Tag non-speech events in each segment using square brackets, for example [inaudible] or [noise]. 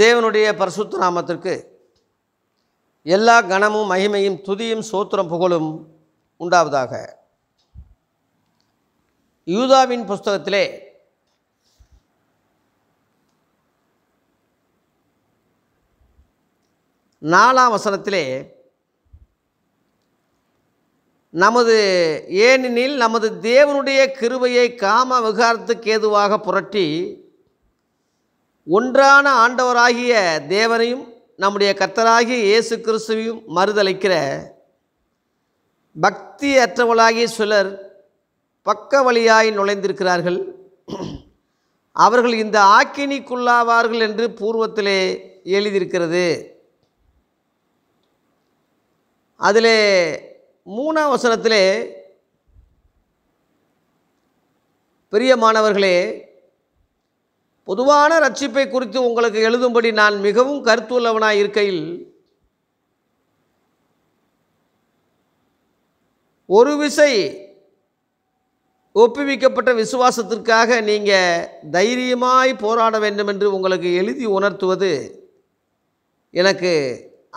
தேவனுடைய பரிசுத்த நாமத்திற்கு எல்லா கணமும் மகிமையும் துதியும் சோத்திரம் புகழும் உண்டாவதாக யூதாவின் புஸ்தகத்திலே நாலாம் வசனத்திலே நமது ஏனெனில் நமது தேவனுடைய கிருவையை காம விகாரத்துக்கு ஏதுவாக புரட்டி ஒன்றான ஆண்டவராகிய தேவனையும் நம்முடைய கர்த்தராகிய இயேசு கிறிஸ்துவையும் மறுதளிக்கிற பக்தி அற்றவளாகிய சிலர் பக்க வழியாய் நுழைந்திருக்கிறார்கள் அவர்கள் இந்த ஆக்கினிக்குள்ளாவார்கள் என்று பூர்வத்திலே எழுதியிருக்கிறது அதிலே மூணாம் வசனத்திலே பெரிய மாணவர்களே பொதுவான ரட்சிப்பை குறித்து உங்களுக்கு எழுதும்படி நான் மிகவும் கருத்துள்ளவனாக இருக்கையில் ஒரு விசை ஒப்புவிக்கப்பட்ட விசுவாசத்திற்காக நீங்கள் தைரியமாய் போராட வேண்டும் என்று உங்களுக்கு எழுதி உணர்த்துவது எனக்கு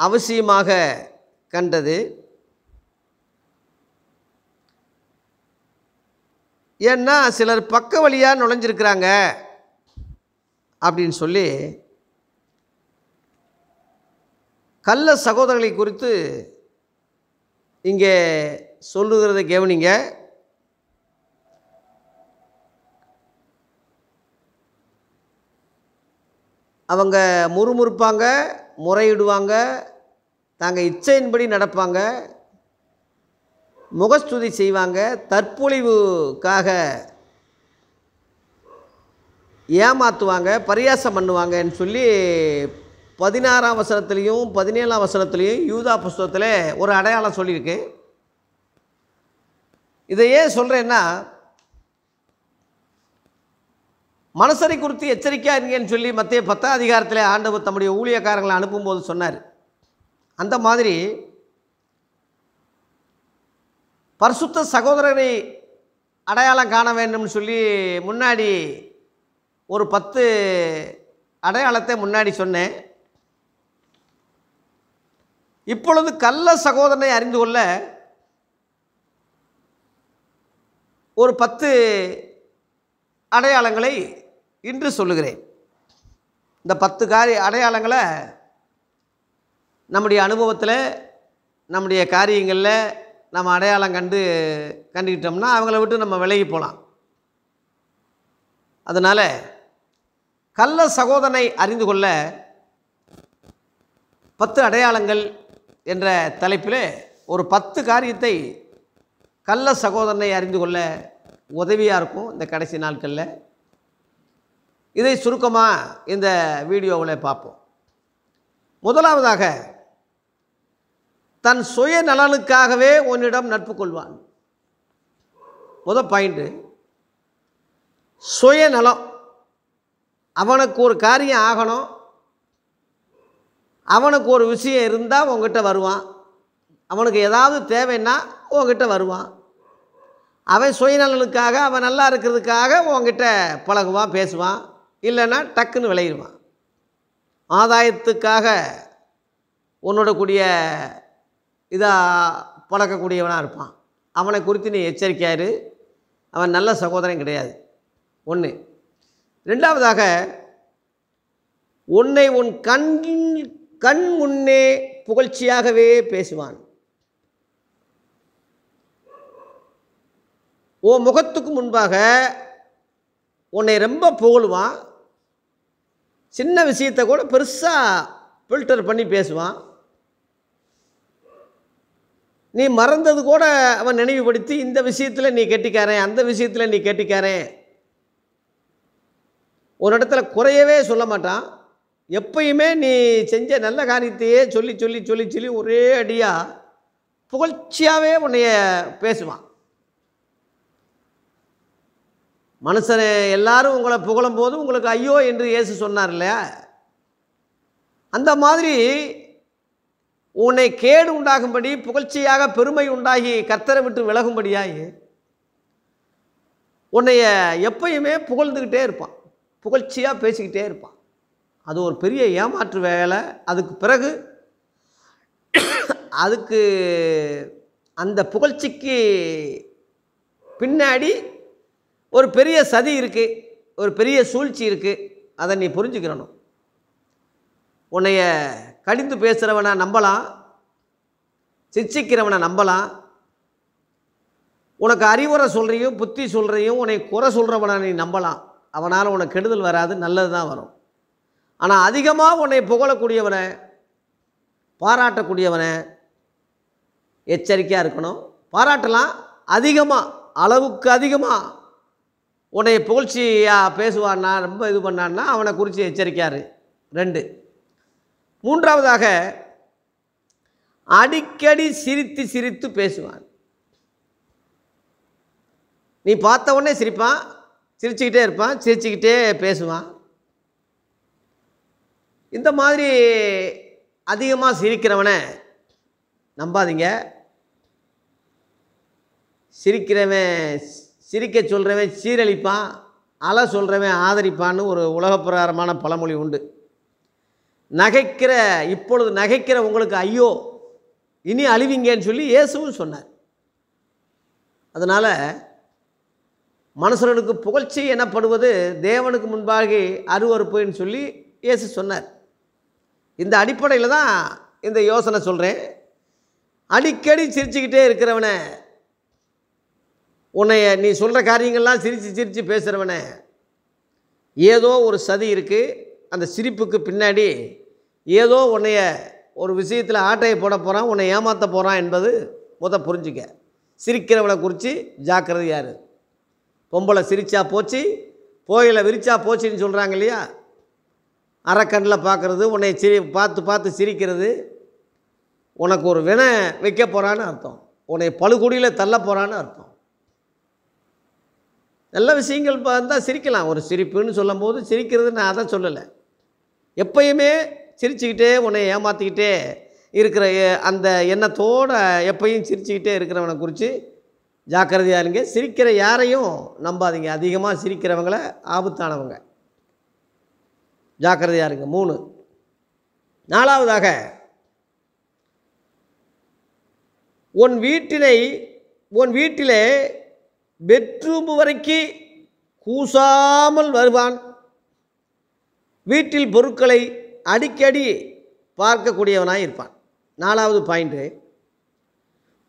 அவசியமாக கண்டது ஏன்னா சிலர் பக்க வழியாக நுழைஞ்சிருக்கிறாங்க அப்படின்னு சொல்லி கள்ள சகோதரர்களை குறித்து இங்கே சொல்லுகிறத கேவனிங்க அவங்க முறுமுறுப்பாங்க முறையிடுவாங்க தாங்கள் இச்சையின்படி நடப்பாங்க முகஸ்துதி செய்வாங்க தற்பொழிவுக்காக ஏமாற்றுவாங்க பரியாசம் பண்ணுவாங்கன்னு சொல்லி பதினாறாம் வசனத்துலேயும் பதினேழாம் வசனத்துலேயும் யூதா புஸ்தகத்தில் ஒரு அடையாளம் சொல்லியிருக்கு இதை ஏன் சொல்கிறேன்னா மனசரை குறித்து எச்சரிக்கையாக இருங்கன்னு சொல்லி மத்திய பத்தாம் அதிகாரத்தில் ஆண்டவர் தம்முடைய ஊழியக்காரங்களை அனுப்பும்போது சொன்னார் அந்த மாதிரி பரிசுத்த சகோதரரை அடையாளம் காண வேண்டும்னு சொல்லி முன்னாடி ஒரு பத்து அடையாளத்தை முன்னாடி சொன்னேன் இப்பொழுது கள்ள சகோதரனை அறிந்து கொள்ள ஒரு பத்து அடையாளங்களை இன்று சொல்லுகிறேன் இந்த பத்து காரிய அடையாளங்களை நம்முடைய அனுபவத்தில் நம்முடைய காரியங்களில் நம்ம அடையாளம் கண்டு கண்டுக்கிட்டோம்னா அவங்கள விட்டு நம்ம விலகி போகலாம் அதனால் கள்ள சகோதரனை அறிந்து கொள்ள பத்து அடையாளங்கள் என்ற தலைப்பில் ஒரு பத்து காரியத்தை கள்ள சகோதரனை அறிந்து கொள்ள உதவியாக இருக்கும் இந்த கடைசி நாட்களில் இதை சுருக்கமாக இந்த வீடியோவில் பார்ப்போம் முதலாவதாக தன் சுய நலனுக்காகவே உன்னிடம் நட்பு கொள்வான் முத பாயிண்ட்டு சுயநலம் அவனுக்கு ஒரு காரியம் ஆகணும் அவனுக்கு ஒரு விஷயம் இருந்தால் உங்ககிட்ட வருவான் அவனுக்கு ஏதாவது தேவைன்னா உங்ககிட்ட வருவான் அவன் சுயநலனுக்காக அவன் நல்லா இருக்கிறதுக்காக உங்ககிட்ட பழகுவான் பேசுவான் இல்லைன்னா டக்குன்னு விளையிடுவான் ஆதாயத்துக்காக உன்னோட கூடிய இதாக பழக்கக்கூடியவனாக இருப்பான் அவனை குறித்து நீ எச்சரிக்கையாரு அவன் நல்ல சகோதரன் கிடையாது ஒன்று ரெண்டாவதாக உன்னை உன் கண் கண் முன்னே புகழ்ச்சியாகவே பேசுவான் ஓ முகத்துக்கு முன்பாக உன்னை ரொம்ப புகழுவான் சின்ன விஷயத்தை கூட பெருசாக ஃபில்டர் பண்ணி பேசுவான் நீ மறந்தது கூட அவன் நினைவுபடுத்தி இந்த விஷயத்தில் நீ கெட்டிக்காரன் அந்த விஷயத்தில் நீ கெட்டிக்காரன் ஒரு இடத்துல குறையவே சொல்ல மாட்டான் எப்பயுமே நீ செஞ்ச நல்ல காரியத்தையே சொல்லி சொல்லி சொல்லி சொல்லி ஒரே அடியாக புகழ்ச்சியாகவே உன்னைய பேசுவான் மனுஷனை எல்லாரும் உங்களை புகழும் போது உங்களுக்கு ஐயோ என்று இயேசு சொன்னார் இல்லையா அந்த மாதிரி உன்னை கேடு உண்டாகும்படி புகழ்ச்சியாக பெருமை உண்டாகி கத்தரை விட்டு விலகும்படியாகி உன்னைய எப்பயுமே புகழ்ந்துக்கிட்டே இருப்பான் புகழ்ச்சியாக பேசிக்கிட்டே இருப்பான் அது ஒரு பெரிய ஏமாற்று வேலை அதுக்கு பிறகு அதுக்கு அந்த புகழ்ச்சிக்கு பின்னாடி ஒரு பெரிய சதி இருக்குது ஒரு பெரிய சூழ்ச்சி இருக்குது அதை நீ புரிஞ்சுக்கிறணும் உன்னைய கடிந்து பேசுகிறவனை நம்பலாம் சிச்சிக்கிறவனை நம்பலாம் உனக்கு அறிவுரை சொல்கிறையும் புத்தி சொல்கிறையும் உன்னை குறை சொல்கிறவனை நீ நம்பலாம் அவனால் உனக்கு கெடுதல் வராது நல்லது தான் வரும் ஆனால் அதிகமாக உன்னை புகழக்கூடியவனை பாராட்டக்கூடியவனை எச்சரிக்கையாக இருக்கணும் பாராட்டலாம் அதிகமாக அளவுக்கு அதிகமாக உன்னை புகழ்ச்சியாக பேசுவான்னா ரொம்ப இது பண்ணான்னா அவனை குறித்து எச்சரிக்கையார் ரெண்டு மூன்றாவதாக அடிக்கடி சிரித்து சிரித்து பேசுவான் நீ பார்த்த உடனே சிரிப்பான் சிரிச்சுக்கிட்டே இருப்பான் சிரிச்சுக்கிட்டே பேசுவான் இந்த மாதிரி அதிகமாக சிரிக்கிறவனை நம்பாதீங்க சிரிக்கிறவன் சிரிக்க சொல்கிறவன் சீரழிப்பான் அல சொல்கிறவன் ஆதரிப்பான்னு ஒரு உலகப்பிரகாரமான பழமொழி உண்டு நகைக்கிற இப்பொழுது நகைக்கிற உங்களுக்கு ஐயோ இனி அழிவிங்கன்னு சொல்லி இயேசுவும் சொன்னார் அதனால் மனுஷனுக்கு புகழ்ச்சி எனப்படுவது தேவனுக்கு முன்பாகி அருவறுப்புன்னு சொல்லி இயேசு சொன்னார் இந்த அடிப்படையில் தான் இந்த யோசனை சொல்கிறேன் அடிக்கடி சிரிச்சுக்கிட்டே இருக்கிறவனே உன்னைய நீ சொல்கிற காரியங்கள்லாம் சிரித்து சிரித்து பேசுகிறவனே ஏதோ ஒரு சதி இருக்குது அந்த சிரிப்புக்கு பின்னாடி ஏதோ உன்னைய ஒரு விஷயத்தில் ஆட்டையை போட போகிறான் உன்னை ஏமாற்ற போகிறான் என்பது முத புரிஞ்சுக்க சிரிக்கிறவனை குறித்து ஜாக்கிரதையாரு பொம்பளை சிரிச்சா போச்சு கோயில விரிச்சா போச்சுன்னு சொல்கிறாங்க இல்லையா அறக்கண்ணில் பார்க்குறது உன்னை சிரி பார்த்து பார்த்து சிரிக்கிறது உனக்கு ஒரு வினை வைக்க போகிறான்னு அர்த்தம் உன்னை பழுகுடியில் தள்ள போகிறான்னு அர்த்தம் நல்ல விஷயங்கள் இருந்தால் சிரிக்கலாம் ஒரு சிரிப்புன்னு சொல்லும் போது சிரிக்கிறது நான் அதை சொல்லலை எப்பயுமே சிரிச்சுக்கிட்டே உன்னை ஏமாற்றிக்கிட்டே இருக்கிற அந்த எண்ணத்தோடு எப்பயும் சிரிச்சுக்கிட்டே இருக்கிறவனை குறித்து ஜாக்கிரதையாக இருங்க சிரிக்கிற யாரையும் நம்பாதீங்க அதிகமாக சிரிக்கிறவங்கள ஆபத்தானவங்க ஜாக்கிரதையாக இருங்க மூணு நாலாவதாக உன் வீட்டினை உன் வீட்டிலே பெட்ரூம் வரைக்கும் கூசாமல் வருவான் வீட்டில் பொருட்களை அடிக்கடி பார்க்கக்கூடியவனாக இருப்பான் நாலாவது பாயிண்ட்டு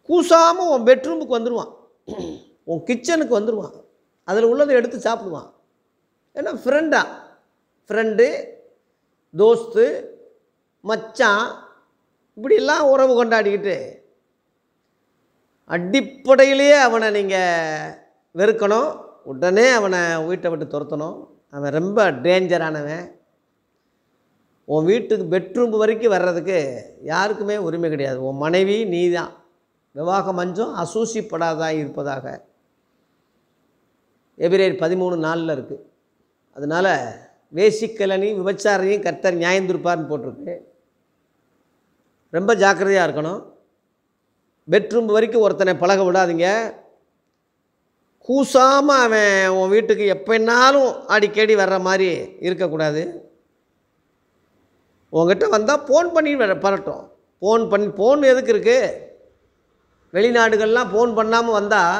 கூசாமல் உன் பெட்ரூமுக்கு வந்துடுவான் [clears throat] உன் கிச்சனுக்கு வந்துடுவான் அதில் உள்ளதை எடுத்து சாப்பிடுவான் ஏன்னா ஃப்ரெண்டா ஃப்ரெண்டு தோஸ்து மச்சான் இப்படிலாம் உறவு கொண்டாடிக்கிட்டு அடிப்படையிலேயே அவனை நீங்கள் வெறுக்கணும் உடனே அவனை வீட்டை விட்டு துரத்தணும் அவன் ரொம்ப டேஞ்சரானவன் உன் வீட்டுக்கு பெட்ரூம் வரைக்கும் வர்றதுக்கு யாருக்குமே உரிமை கிடையாது உன் மனைவி நீ தான் விவாக மஞ்சம் அசூசிப்படாதாக இருப்பதாக எபிரேர் பதிமூணு நாளில் இருக்குது அதனால் வேசிக்கலனையும் விபச்சாரையும் கர்த்தர் நியாயந்திருப்பார்னு போட்டிருக்கு ரொம்ப ஜாக்கிரதையாக இருக்கணும் பெட்ரூம் வரைக்கும் ஒருத்தனை பழக விடாதீங்க கூசாமல் அவன் உன் வீட்டுக்கு எப்போனாலும் அடிக்கடி வர்ற மாதிரி இருக்கக்கூடாது உங்ககிட்ட வந்தால் ஃபோன் பண்ணி பரட்டும் ஃபோன் பண்ணி ஃபோன் எதுக்கு இருக்குது வெளிநாடுகள்லாம் ஃபோன் பண்ணாமல் வந்தால்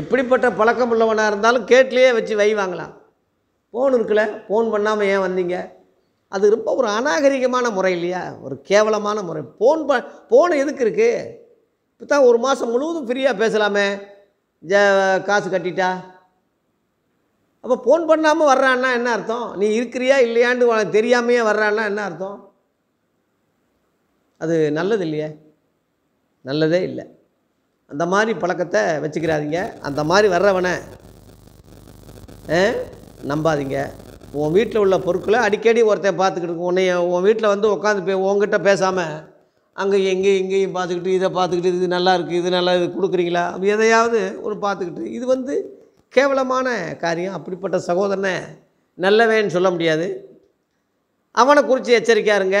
எப்படிப்பட்ட பழக்கம் உள்ளவனாக இருந்தாலும் கேட்லேயே வச்சு வைவாங்களாம் ஃபோன் இருக்குல்ல ஃபோன் பண்ணாமல் ஏன் வந்தீங்க அது ரொம்ப ஒரு அநாகரிகமான முறை இல்லையா ஒரு கேவலமான முறை ஃபோன் ப ஃபோன் எதுக்கு இருக்குது இப்போ தான் ஒரு மாதம் முழுவதும் ஃப்ரீயாக பேசலாமே ஜ காசு கட்டிட்டா அப்போ ஃபோன் பண்ணாமல் வர்றான்னா என்ன அர்த்தம் நீ இருக்கிறியா இல்லையான்னு தெரியாமையே வர்றான்னா என்ன அர்த்தம் அது நல்லது இல்லையே நல்லதே இல்லை அந்த மாதிரி பழக்கத்தை வச்சுக்கிறாதீங்க அந்த மாதிரி வர்றவனை நம்பாதீங்க உன் வீட்டில் உள்ள பொருட்களை அடிக்கடி ஒருத்தன் பார்த்துக்கிட்டு உன்னைய உன் வீட்டில் வந்து உட்காந்து பே உங்ககிட்ட பேசாமல் அங்கே எங்கேயும் இங்கேயும் பார்த்துக்கிட்டு இதை பார்த்துக்கிட்டு இது நல்லா இருக்குது இது நல்லா இது கொடுக்குறீங்களா அப்படி எதையாவது ஒரு பார்த்துக்கிட்டு இது வந்து கேவலமான காரியம் அப்படிப்பட்ட சகோதரனை நல்லவேன்னு சொல்ல முடியாது அவனை குறித்து எச்சரிக்கையாருங்க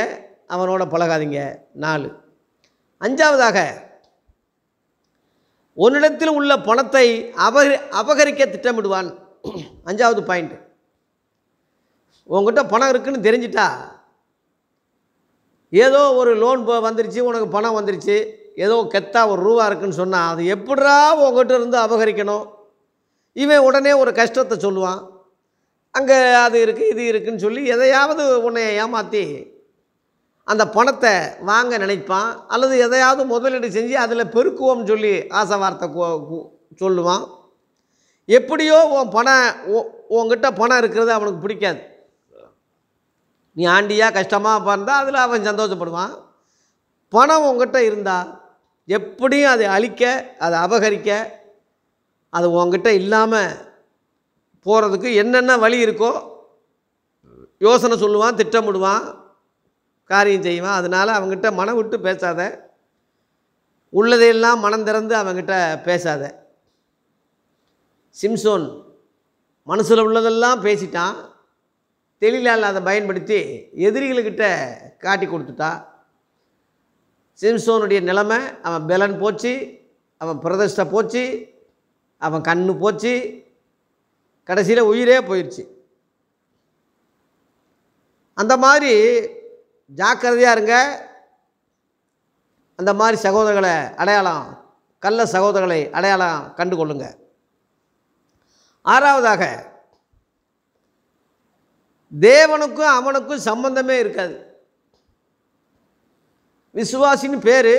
அவனோட பழகாதீங்க நாலு அஞ்சாவதாக உன்னிடத்தில் உள்ள பணத்தை அபகரி அபகரிக்க திட்டமிடுவான் அஞ்சாவது பாயிண்ட் உங்ககிட்ட பணம் இருக்குன்னு தெரிஞ்சிட்டா ஏதோ ஒரு லோன் போ வந்துருச்சு உனக்கு பணம் வந்துருச்சு ஏதோ கெத்தா ஒரு ரூபா இருக்குன்னு சொன்னால் அது எப்படா உங்ககிட்ட இருந்து அபகரிக்கணும் இவன் உடனே ஒரு கஷ்டத்தை சொல்லுவான் அங்கே அது இருக்குது இது இருக்குதுன்னு சொல்லி எதையாவது உன்னை ஏமாற்றி அந்த பணத்தை வாங்க நினைப்பான் அல்லது எதையாவது முதலீடு செஞ்சு அதில் பெருக்குவோம் சொல்லி ஆசை வார்த்தை சொல்லுவான் எப்படியோ உன் பணம் உங்ககிட்ட பணம் இருக்கிறது அவனுக்கு பிடிக்காது நீ ஆண்டியாக கஷ்டமாக பார்த்தா அதில் அவன் சந்தோஷப்படுவான் பணம் உங்ககிட்ட இருந்தால் எப்படியும் அதை அழிக்க அதை அபகரிக்க அது உங்ககிட்ட இல்லாமல் போகிறதுக்கு என்னென்ன வழி இருக்கோ யோசனை சொல்லுவான் திட்டமிடுவான் காரியம் செய்வான் அதனால் அவங்ககிட்ட மனம் விட்டு பேசாத உள்ளதையெல்லாம் மனம் திறந்து அவங்ககிட்ட பேசாத சிம்சோன் மனசில் உள்ளதெல்லாம் பேசிட்டான் தெளிலால் அதை பயன்படுத்தி எதிரிகளுக்கிட்ட காட்டி கொடுத்துட்டா சிம்சோனுடைய நிலைமை அவன் பெலன் போச்சு அவன் பிரதிஷ்டை போச்சு அவன் கண்ணு போச்சு கடைசியில் உயிரே போயிடுச்சு அந்த மாதிரி ஜாக்கிரதையாக இருங்க அந்த மாதிரி சகோதரர்களை அடையாளம் கள்ள சகோதரர்களை அடையாளம் கண்டு கொள்ளுங்க ஆறாவதாக தேவனுக்கும் அவனுக்கும் சம்பந்தமே இருக்காது விசுவாசின்னு பேர்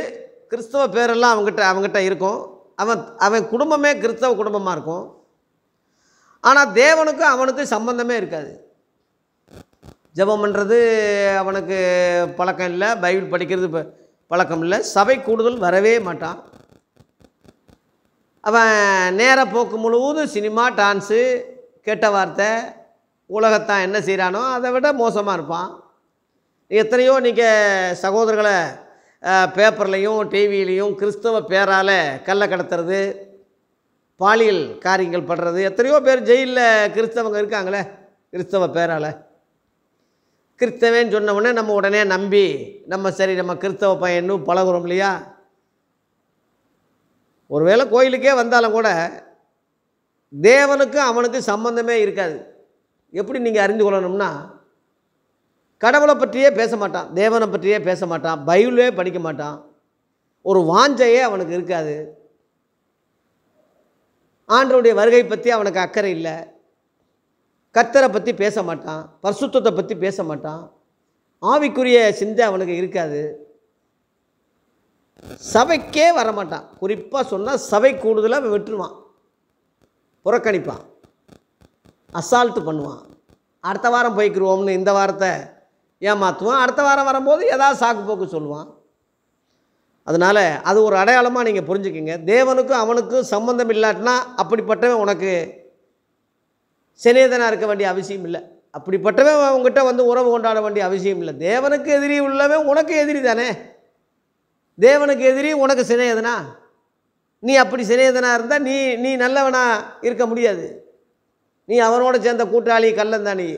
கிறிஸ்தவ பேரெல்லாம் அவங்ககிட்ட அவங்ககிட்ட இருக்கும் அவன் அவன் குடும்பமே கிறிஸ்தவ குடும்பமாக இருக்கும் ஆனால் தேவனுக்கும் அவனுக்கும் சம்பந்தமே இருக்காது ஜபம் பண்ணுறது அவனுக்கு பழக்கம் இல்லை பைபிள் படிக்கிறது பழக்கம் இல்லை சபை கூடுதல் வரவே மாட்டான் அவன் நேர போக்கு முழுவதும் சினிமா டான்ஸு கெட்ட வார்த்தை உலகத்தான் என்ன செய்கிறானோ அதை விட மோசமாக இருப்பான் எத்தனையோ நீங்கள் சகோதரர்களை பேப்பர்லேயும் டிவியிலையும் கிறிஸ்தவ பேரால் கல்லை கடத்துறது பாலியல் காரியங்கள் படுறது எத்தனையோ பேர் ஜெயிலில் கிறிஸ்தவங்க இருக்காங்களே கிறிஸ்தவ பேரால் கிறிஸ்தவன் சொன்ன உடனே நம்ம உடனே நம்பி நம்ம சரி நம்ம கிறிஸ்தவ பையன் பழகுறோம் இல்லையா ஒருவேளை கோயிலுக்கே வந்தாலும் கூட தேவனுக்கும் அவனுக்கு சம்பந்தமே இருக்காது எப்படி நீங்கள் அறிந்து கொள்ளணும்னா கடவுளை பற்றியே பேச மாட்டான் தேவனை பற்றியே பேச மாட்டான் பைபிளே படிக்க மாட்டான் ஒரு வாஞ்சையே அவனுக்கு இருக்காது ஆண்டருடைய வருகை பற்றி அவனுக்கு அக்கறை இல்லை கர்த்தரை பற்றி பேச மாட்டான் பரிசுத்தத்தை பற்றி பேச மாட்டான் ஆவிக்குரிய சிந்தை அவனுக்கு இருக்காது சபைக்கே வரமாட்டான் குறிப்பாக சொன்னால் சபை கூடுதலாக வெட்டுருவான் புறக்கணிப்பான் அசால்ட்டு பண்ணுவான் அடுத்த வாரம் போய்க்கிருவோம்னு இந்த வாரத்தை ஏமாற்றுவான் அடுத்த வாரம் வரும்போது ஏதாவது சாக்கு போக்கு சொல்லுவான் அதனால் அது ஒரு அடையாளமாக நீங்கள் புரிஞ்சுக்கிங்க தேவனுக்கும் அவனுக்கும் சம்மந்தம் இல்லாட்டினா அப்படிப்பட்டவன் உனக்கு சிநேதனாக இருக்க வேண்டிய அவசியம் இல்லை அப்படிப்பட்டவன் அவங்ககிட்ட வந்து உறவு கொண்டாட வேண்டிய அவசியம் இல்லை தேவனுக்கு எதிரி உள்ளவன் உனக்கு எதிரி தானே தேவனுக்கு எதிரி உனக்கு சிநேதனா நீ அப்படி சிநேதனாக இருந்தால் நீ நீ நல்லவனாக இருக்க முடியாது நீ அவனோட சேர்ந்த கூட்டாளி கல்லந்தான் தான் நீ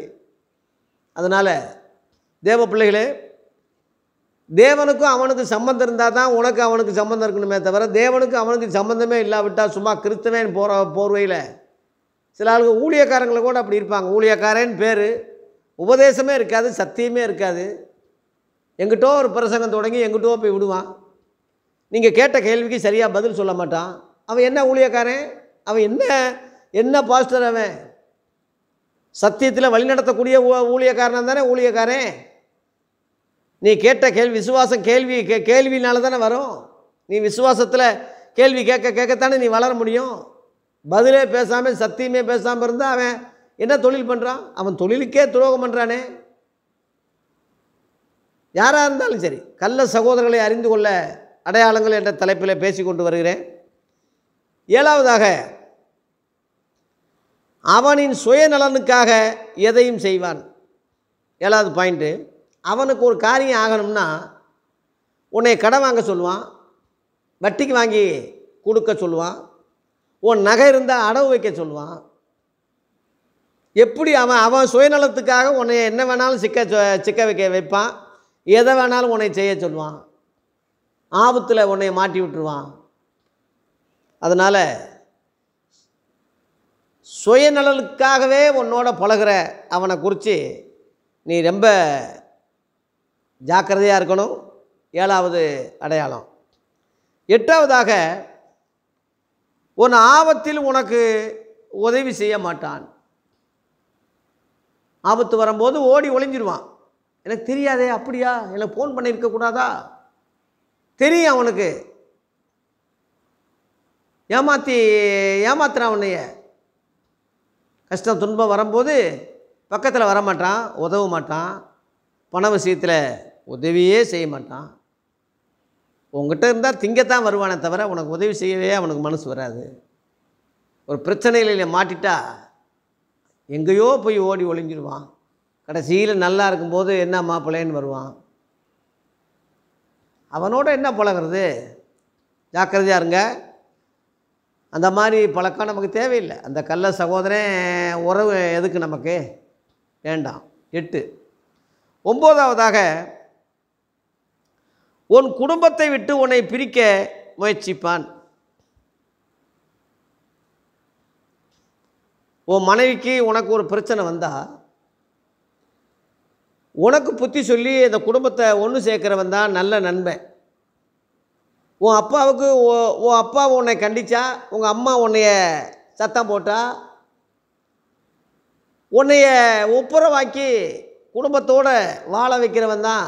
அதனால் தேவ பிள்ளைகளே தேவனுக்கும் அவனுக்கு சம்மந்தம் இருந்தால் தான் உனக்கு அவனுக்கு சம்மந்தம் இருக்கணுமே தவிர தேவனுக்கு அவனுக்கு சம்மந்தமே இல்லாவிட்டால் சும்மா கிறிஸ்தவன் போகிற போர்வையில் சில ஆளுங்க ஊழியக்காரங்களை கூட அப்படி இருப்பாங்க ஊழியக்காரன் பேர் உபதேசமே இருக்காது சத்தியமே இருக்காது எங்கிட்டோ ஒரு பிரசங்கம் தொடங்கி எங்கிட்டோ போய் விடுவான் நீங்கள் கேட்ட கேள்விக்கு சரியாக பதில் சொல்ல மாட்டான் அவன் என்ன ஊழியக்காரன் அவன் என்ன என்ன பாஸ்டர் அவன் சத்தியத்தில் வழிநடத்தக்கூடிய ஊழியக்காரன் தானே ஊழியக்காரன் நீ கேட்ட கேள்வி விசுவாசம் கேள்வி கே கேள்வினால தானே வரும் நீ விசுவாசத்தில் கேள்வி கேட்க கேட்கத்தானே நீ வளர முடியும் பதிலே பேசாமல் சத்தியமே பேசாமல் இருந்தால் அவன் என்ன தொழில் பண்ணுறான் அவன் தொழிலுக்கே துரோகம் பண்ணுறானே யாராக இருந்தாலும் சரி கள்ள சகோதரர்களை அறிந்து கொள்ள அடையாளங்கள் என்ற தலைப்பில் பேசி கொண்டு வருகிறேன் ஏழாவதாக அவனின் சுயநலனுக்காக எதையும் செய்வான் ஏழாவது பாயிண்ட்டு அவனுக்கு ஒரு காரியம் ஆகணும்னா உன்னை கடன் வாங்க சொல்லுவான் வட்டிக்கு வாங்கி கொடுக்க சொல்லுவான் உன் நகை இருந்தால் அடவு வைக்க சொல்லுவான் எப்படி அவன் அவன் சுயநலத்துக்காக உன்னை என்ன வேணாலும் சிக்க சிக்க வைக்க வைப்பான் எதை வேணாலும் உன்னை செய்ய சொல்லுவான் ஆபத்தில் உன்னை மாட்டி விட்டுருவான் அதனால் சுயநலனுக்காகவே உன்னோட பழகிற அவனை குறித்து நீ ரொம்ப ஜாக்கிரதையாக இருக்கணும் ஏழாவது அடையாளம் எட்டாவதாக உன் ஆபத்தில் உனக்கு உதவி செய்ய மாட்டான் ஆபத்து வரும்போது ஓடி ஒளிஞ்சிருவான் எனக்கு தெரியாதே அப்படியா எனக்கு ஃபோன் பண்ணியிருக்க கூடாதா தெரியும் அவனுக்கு ஏமாற்றி ஏமாத்துறான் உன்னைய கஷ்டம் துன்பம் வரும்போது பக்கத்தில் வரமாட்டான் உதவ மாட்டான் பண விஷயத்தில் உதவியே செய்ய மாட்டான் உங்ககிட்ட இருந்தால் திங்கத்தான் வருவானே தவிர உனக்கு உதவி செய்யவே அவனுக்கு மனசு வராது ஒரு பிரச்சனையில் மாட்டிட்டா எங்கேயோ போய் ஓடி ஒழிஞ்சிடுவான் கடைசியில் நல்லா இருக்கும்போது என்ன மாப்பிள்ளைன்னு வருவான் அவனோட என்ன பழகிறது ஜாக்கிரதையாக இருங்க அந்த மாதிரி பழக்கம் நமக்கு தேவையில்லை அந்த கள்ள சகோதரன் உறவு எதுக்கு நமக்கு வேண்டாம் எட்டு ஒம்போதாவதாக உன் குடும்பத்தை விட்டு உன்னை பிரிக்க முயற்சிப்பான் உன் மனைவிக்கு உனக்கு ஒரு பிரச்சனை வந்தால் உனக்கு புத்தி சொல்லி இந்த குடும்பத்தை ஒன்று சேர்க்குறவன் தான் நல்ல நண்பன் உன் அப்பாவுக்கு உன் அப்பா உன்னை கண்டிச்சா உங்கள் அம்மா உன்னைய சத்தம் போட்டா உன்னைய ஒப்புரவாக்கி குடும்பத்தோடு வாழ வைக்கிறவன் தான்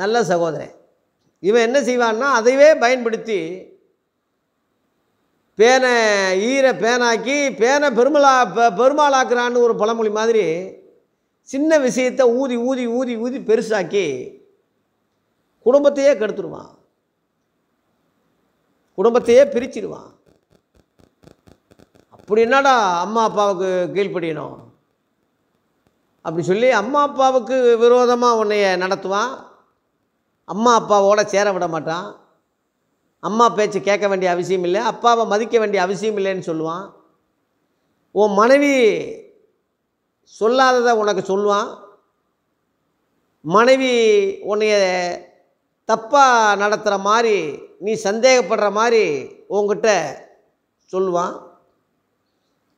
நல்ல சகோதரன் இவன் என்ன செய்வான்னா அதைவே பயன்படுத்தி பேனை ஈர பேனாக்கி பேனை பெருமளா பெருமாளாக்குறான்னு ஒரு பழமொழி மாதிரி சின்ன விஷயத்தை ஊதி ஊதி ஊதி ஊதி பெருசாக்கி குடும்பத்தையே கெடுத்துருவான் குடும்பத்தையே பிரிச்சிடுவான் அப்படி என்னடா அம்மா அப்பாவுக்கு கீழ்ப்படியணும் அப்படி சொல்லி அம்மா அப்பாவுக்கு விரோதமாக உன்னைய நடத்துவான் அம்மா அப்பாவோட சேர விட மாட்டான் அம்மா பேச்சு கேட்க வேண்டிய அவசியம் இல்லை அப்பாவை மதிக்க வேண்டிய அவசியம் இல்லைன்னு சொல்லுவான் உன் மனைவி சொல்லாததை உனக்கு சொல்லுவான் மனைவி உன்னைய தப்பாக நடத்துகிற மாதிரி நீ சந்தேகப்படுற மாதிரி உங்ககிட்ட சொல்லுவான்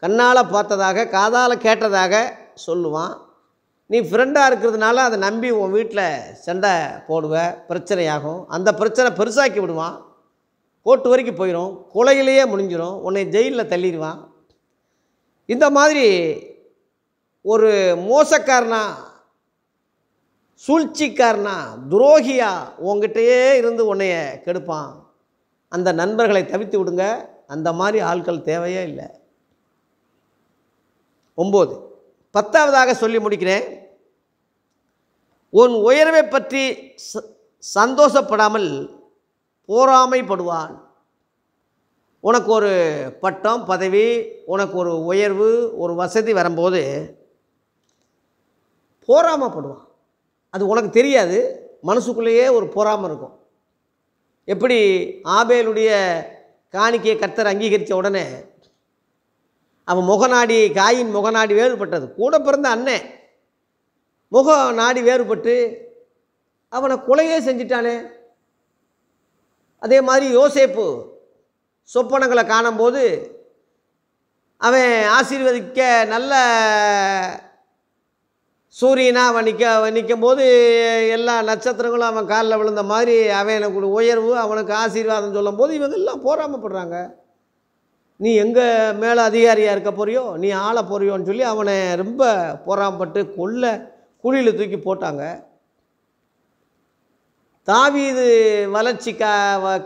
கண்ணால் பார்த்ததாக காதால் கேட்டதாக சொல்லுவான் நீ ஃப்ரெண்டாக இருக்கிறதுனால அதை நம்பி உன் வீட்டில் சண்டை போடுவ பிரச்சனையாகும் அந்த பிரச்சனை பெருசாக்கி விடுவான் கோர்ட்டு வரைக்கும் போயிடும் கொலையிலேயே முடிஞ்சிடும் உன்னை ஜெயிலில் தள்ளிடுவான் இந்த மாதிரி ஒரு மோசக்காரனா சூழ்ச்சிக்காரனா துரோகியா உங்ககிட்டயே இருந்து உன்னைய கெடுப்பான் அந்த நண்பர்களை தவித்து விடுங்க அந்த மாதிரி ஆட்கள் தேவையே இல்லை ஒம்பது பத்தாவதாக சொல்லி முடிக்கிறேன் உன் உயர்வை பற்றி சந்தோஷப்படாமல் போராமைப்படுவான் உனக்கு ஒரு பட்டம் பதவி உனக்கு ஒரு உயர்வு ஒரு வசதி வரும்போது போராமப்படுவான் அது உனக்கு தெரியாது மனசுக்குள்ளேயே ஒரு போராமல் இருக்கும் எப்படி ஆபேலுடைய காணிக்கையை கர்த்தர் அங்கீகரித்த உடனே அவன் முகநாடி காயின் முகநாடி வேறுபட்டது கூட பிறந்த அண்ணன் முக நாடி வேறுபட்டு அவனை கொலையே செஞ்சிட்டானே அதே மாதிரி யோசேப்பு சொப்பனங்களை காணும்போது அவன் ஆசீர்வதிக்க நல்ல சூரியனாக அவன் நிற்க நிற்கும் போது எல்லா நட்சத்திரங்களும் அவன் காலில் விழுந்த மாதிரி அவன் எனக்கு உயர்வு அவனுக்கு ஆசீர்வாதம் சொல்லும் போது இவங்க எல்லாம் போராமப்படுறாங்க நீ எங்கள் மேலே அதிகாரியாக இருக்க போறியோ நீ ஆள போறியோன்னு சொல்லி அவனை ரொம்ப போராம்பட்டு கொல்ல குழியில் தூக்கி போட்டாங்க தாவீது வளர்ச்சி க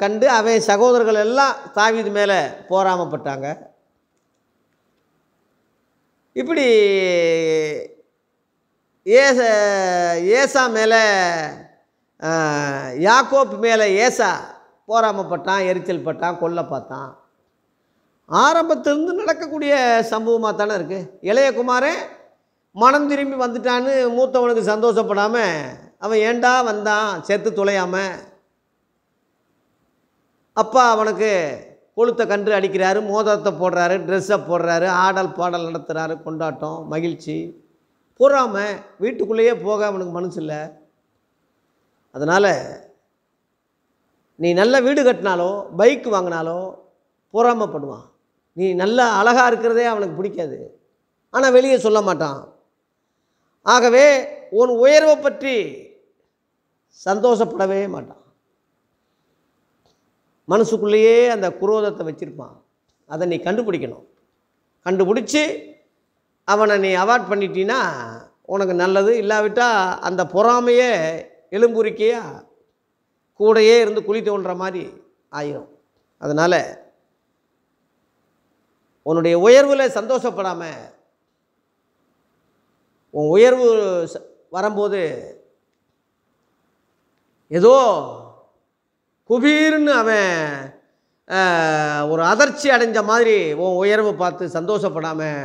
கண்டு அவன் சகோதரர்கள் எல்லாம் தாவீது மேலே போராமப்பட்டாங்க இப்படி ஏச ஏசா மேலே யாக்கோப் மேலே ஏசா போராமப்பட்டான் எரிச்சல் பட்டான் கொல்ல பார்த்தான் ஆரம்பத்திலிருந்து நடக்கக்கூடிய சம்பவமாக தானே இருக்குது இளையகுமாரே மனம் திரும்பி வந்துட்டான்னு மூத்தவனுக்கு சந்தோஷப்படாமல் அவன் ஏண்டா வந்தான் செத்து துளையாமல் அப்பா அவனுக்கு கொளுத்த கன்று அடிக்கிறாரு மோதத்தை போடுறாரு ட்ரெஸ்ஸை போடுறாரு ஆடல் பாடல் நடத்துகிறாரு கொண்டாட்டம் மகிழ்ச்சி பொறாமல் வீட்டுக்குள்ளேயே போக அவனுக்கு மனசு இல்லை அதனால் நீ நல்ல வீடு கட்டினாலோ பைக் வாங்கினாலோ பொறாமப்படுவான் நீ நல்லா அழகாக இருக்கிறதே அவனுக்கு பிடிக்காது ஆனால் வெளியே சொல்ல மாட்டான் ஆகவே உன் உயர்வை பற்றி சந்தோஷப்படவே மாட்டான் மனசுக்குள்ளேயே அந்த குரோதத்தை வச்சுருப்பான் அதை நீ கண்டுபிடிக்கணும் கண்டுபிடிச்சி அவனை நீ அவாய்ட் பண்ணிட்டீன்னா உனக்கு நல்லது இல்லாவிட்டால் அந்த பொறாமையே எலும்புரிக்கையாக கூடையே இருந்து குழி தோன்ற மாதிரி ஆயிரும் அதனால் உன்னுடைய உயர்வில் சந்தோஷப்படாமல் உன் உயர்வு வரும்போது ஏதோ குபீர்னு அவன் ஒரு அதிர்ச்சி அடைஞ்ச மாதிரி உன் உயர்வை பார்த்து சந்தோஷப்படாமல்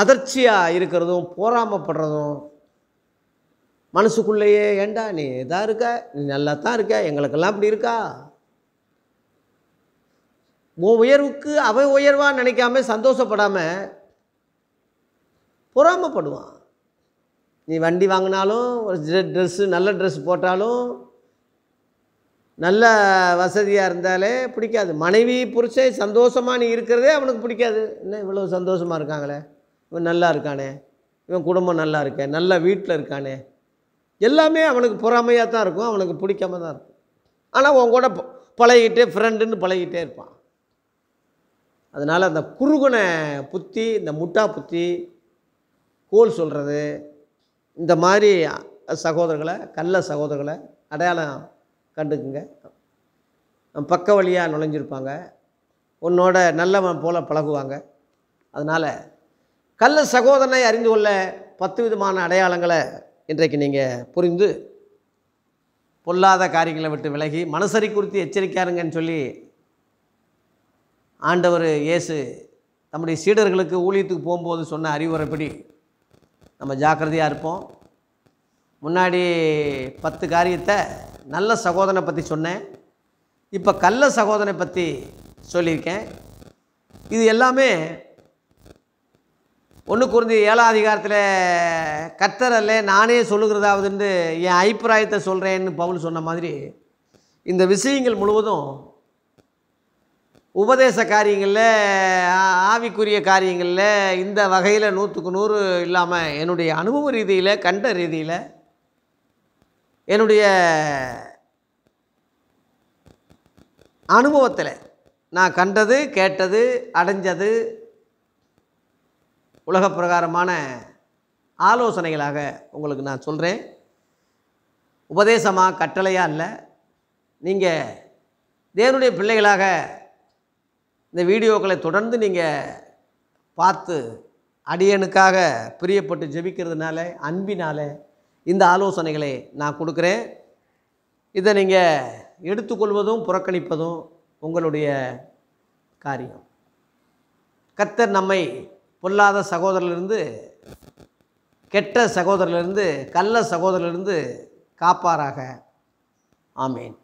அதிர்ச்சியாக இருக்கிறதும் போராமப்படுறதும் மனசுக்குள்ளேயே ஏண்டா நீ இதாக இருக்க நீ நல்லா தான் இருக்க எங்களுக்கெல்லாம் இப்படி இருக்கா உன் உயர்வுக்கு அவன் உயர்வாக நினைக்காம சந்தோஷப்படாமல் பொறாமப்படுவான் நீ வண்டி வாங்கினாலும் ஒரு ட்ரெஸ்ஸு நல்ல ட்ரெஸ் போட்டாலும் நல்ல வசதியாக இருந்தாலே பிடிக்காது மனைவி புருஷன் சந்தோஷமாக நீ இருக்கிறதே அவனுக்கு பிடிக்காது என்ன இவ்வளோ சந்தோஷமாக இருக்காங்களே இவன் நல்லா இருக்கானே இவன் குடும்பம் நல்லா இருக்கேன் நல்ல வீட்டில் இருக்கானே எல்லாமே அவனுக்கு பொறாமையாக தான் இருக்கும் அவனுக்கு பிடிக்காம தான் இருக்கும் ஆனால் உன் கூட பழகிட்டே ஃப்ரெண்டுன்னு பழகிட்டே இருப்பான் அதனால் அந்த குறுகுன புத்தி இந்த முட்டா புத்தி கோல் சொல்கிறது இந்த மாதிரி சகோதரர்களை கள்ள சகோதரர்களை அடையாளம் கண்டுக்குங்க பக்க வழியாக நுழைஞ்சிருப்பாங்க உன்னோட நல்லவன் போல் பழகுவாங்க அதனால் கள்ள சகோதரனை அறிந்து கொள்ள பத்து விதமான அடையாளங்களை இன்றைக்கு நீங்கள் புரிந்து பொல்லாத காரியங்களை விட்டு விலகி மனசரி குறித்து எச்சரிக்காருங்கன்னு சொல்லி ஆண்டவர் இயேசு நம்முடைய சீடர்களுக்கு ஊழியத்துக்கு போகும்போது சொன்ன அறிவுரைப்படி நம்ம ஜாக்கிரதையாக இருப்போம் முன்னாடி பத்து காரியத்தை நல்ல சகோதரனை பற்றி சொன்னேன் இப்போ கள்ள சகோதரனை பற்றி சொல்லியிருக்கேன் இது எல்லாமே ஒன்று குறிஞ்சி ஏழா அதிகாரத்தில் கத்தரல்ல அல்ல நானே சொல்லுகிறதாவதுன்னு என் அபிப்பிராயத்தை சொல்கிறேன்னு பவுல் சொன்ன மாதிரி இந்த விஷயங்கள் முழுவதும் உபதேச காரியங்களில் ஆவிக்குரிய காரியங்களில் இந்த வகையில் நூற்றுக்கு நூறு இல்லாமல் என்னுடைய அனுபவ ரீதியில் கண்ட ரீதியில் என்னுடைய அனுபவத்தில் நான் கண்டது கேட்டது அடைஞ்சது உலக பிரகாரமான ஆலோசனைகளாக உங்களுக்கு நான் சொல்கிறேன் உபதேசமாக கட்டளையாக இல்லை நீங்கள் தேவனுடைய பிள்ளைகளாக இந்த வீடியோக்களை தொடர்ந்து நீங்கள் பார்த்து அடியனுக்காக பிரியப்பட்டு ஜெபிக்கிறதுனால அன்பினால் இந்த ஆலோசனைகளை நான் கொடுக்குறேன் இதை நீங்கள் எடுத்துக்கொள்வதும் புறக்கணிப்பதும் உங்களுடைய காரியம் கத்தர் நம்மை பொல்லாத சகோதரிலிருந்து கெட்ட சகோதரிலிருந்து கள்ள சகோதரிலிருந்து காப்பாராக ஆமேன்